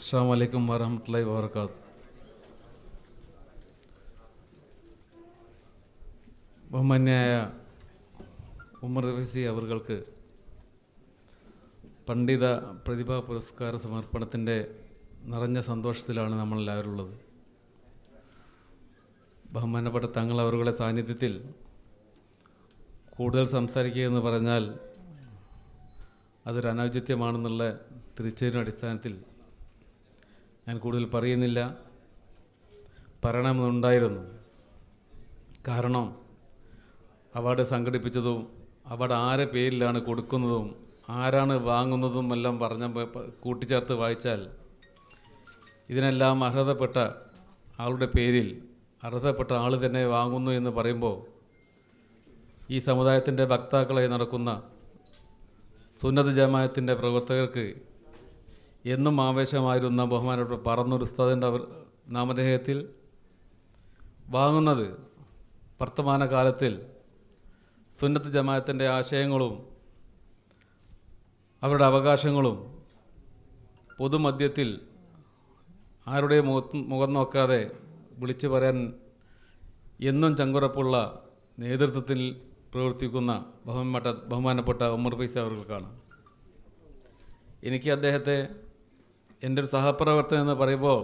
അസ്സാം വലൈക്കും വാഹമത്തല്ലാ വാബർക്കാത്ത് ബഹുമാന്യായ ഉമർ റഫീസി അവർക്ക് പണ്ഡിത പ്രതിഭാ പുരസ്കാര സമർപ്പണത്തിൻ്റെ നിറഞ്ഞ സന്തോഷത്തിലാണ് നമ്മളെല്ലാവരും ഉള്ളത് ബഹുമാനപ്പെട്ട തങ്ങൾ അവരുടെ സാന്നിധ്യത്തിൽ കൂടുതൽ സംസാരിക്കുക എന്ന് പറഞ്ഞാൽ അതൊരു അനൗചിത്യമാണെന്നുള്ള തിരിച്ചറിവിൻ്റെ അടിസ്ഥാനത്തിൽ ഞാൻ കൂടുതൽ പറയുന്നില്ല പറയണമെന്നുണ്ടായിരുന്നു കാരണം അവാർഡ് സംഘടിപ്പിച്ചതും അവാർഡ് ആരെ പേരിലാണ് കൊടുക്കുന്നതും ആരാണ് വാങ്ങുന്നതും എല്ലാം പറഞ്ഞ കൂട്ടിച്ചേർത്ത് വായിച്ചാൽ ഇതിനെല്ലാം അർഹതപ്പെട്ട ആളുടെ പേരിൽ അർഹതപ്പെട്ട ആൾ തന്നെ വാങ്ങുന്നു എന്ന് പറയുമ്പോൾ ഈ സമുദായത്തിൻ്റെ വക്താക്കളായി നടക്കുന്ന സുന്നത ജമായത്തിൻ്റെ പ്രവർത്തകർക്ക് എന്നും ആവേശമായിരുന്ന ബഹുമാനപ്പെട്ട പറന്നൂർ ഉസ്താദിൻ്റെ അവർ നാമധേയത്തിൽ വാങ്ങുന്നത് വർത്തമാന കാലത്തിൽ സുന്നത്ത് ജമാഅത്തിൻ്റെ ആശയങ്ങളും അവരുടെ അവകാശങ്ങളും പൊതുമധ്യത്തിൽ ആരുടെയും മുഖത്ത് മുഖം നോക്കാതെ വിളിച്ചു പറയാൻ എന്നും ചങ്കുറപ്പുള്ള നേതൃത്വത്തിൽ പ്രവർത്തിക്കുന്ന ബഹുമാനപ്പെട്ട ബഹുമാനപ്പെട്ട ഉമ്മർ ഫൈസ അവർക്കാണ് എനിക്ക് അദ്ദേഹത്തെ എൻ്റെ ഒരു സഹപ്രവർത്തനം എന്ന് പറയുമ്പോൾ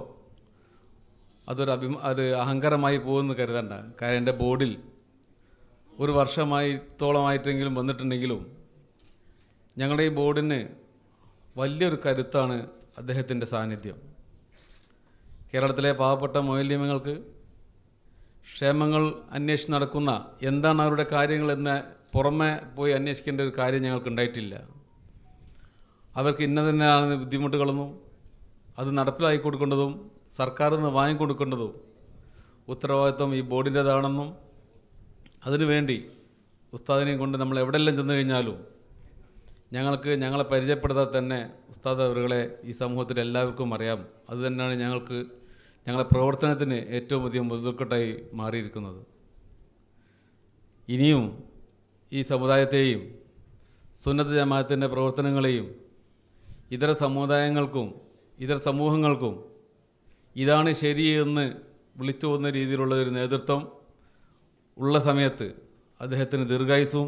അതൊരു അഭിമാ അത് അഹങ്കാരമായി പോകുമെന്ന് കരുതണ്ട കാര്യം എൻ്റെ ബോർഡിൽ ഒരു വർഷമായിത്തോളമായിട്ടെങ്കിലും വന്നിട്ടുണ്ടെങ്കിലും ഞങ്ങളുടെ ഈ ബോർഡിന് വലിയൊരു കരുത്താണ് അദ്ദേഹത്തിൻ്റെ സാന്നിധ്യം കേരളത്തിലെ പാവപ്പെട്ട മൗല്യങ്ങൾക്ക് ക്ഷേമങ്ങൾ അന്വേഷിച്ച് നടക്കുന്ന എന്താണ് അവരുടെ കാര്യങ്ങളെന്ന് പുറമെ പോയി അന്വേഷിക്കേണ്ട ഒരു കാര്യം ഞങ്ങൾക്ക് ഉണ്ടായിട്ടില്ല അവർക്ക് ഇന്നതന്നെയാണ് ബുദ്ധിമുട്ടുകളൊന്നും അത് നടപ്പിലാക്കി കൊടുക്കേണ്ടതും സർക്കാരിൽ നിന്ന് വാങ്ങിക്കൊടുക്കേണ്ടതും ഉത്തരവാദിത്വം ഈ ബോർഡിൻ്റേതാണെന്നും അതിനുവേണ്ടി ഉസ്താദിനെയും കൊണ്ട് നമ്മൾ എവിടെയെല്ലാം ചെന്നു കഴിഞ്ഞാലും ഞങ്ങൾക്ക് ഞങ്ങളെ പരിചയപ്പെടുത്താൻ തന്നെ ഉസ്താദ് അവരുകളെ ഈ സമൂഹത്തിൽ എല്ലാവർക്കും അറിയാം അത് തന്നെയാണ് ഞങ്ങൾക്ക് ഞങ്ങളുടെ പ്രവർത്തനത്തിന് ഏറ്റവും അധികം മുതൽക്കെട്ടായി മാറിയിരിക്കുന്നത് ഇനിയും ഈ സമുദായത്തെയും സുന്നത്ത് ജമാത്തിൻ്റെ പ്രവർത്തനങ്ങളെയും ഇതര സമുദായങ്ങൾക്കും ഇതര സമൂഹങ്ങൾക്കും ഇതാണ് ശരിയെന്ന് വിളിച്ചു പോകുന്ന രീതിയിലുള്ള ഒരു നേതൃത്വം ഉള്ള സമയത്ത് അദ്ദേഹത്തിന് ദീർഘായുസും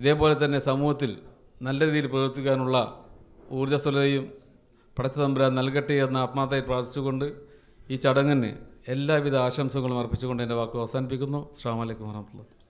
ഇതേപോലെ തന്നെ സമൂഹത്തിൽ നല്ല രീതിയിൽ പ്രവർത്തിക്കാനുള്ള ഊർജ്ജസ്വലതയും പടച്ചതമ്പുരാൻ നൽകട്ടെ എന്ന ആത്മാർത്ഥയിൽ പ്രാർത്ഥിച്ചുകൊണ്ട് ഈ ചടങ്ങിന് എല്ലാവിധ ആശംസകളും അർപ്പിച്ചുകൊണ്ട് എൻ്റെ വാക്ക് അവസാനിപ്പിക്കുന്നു അസ്സാം വരഹമുല്ല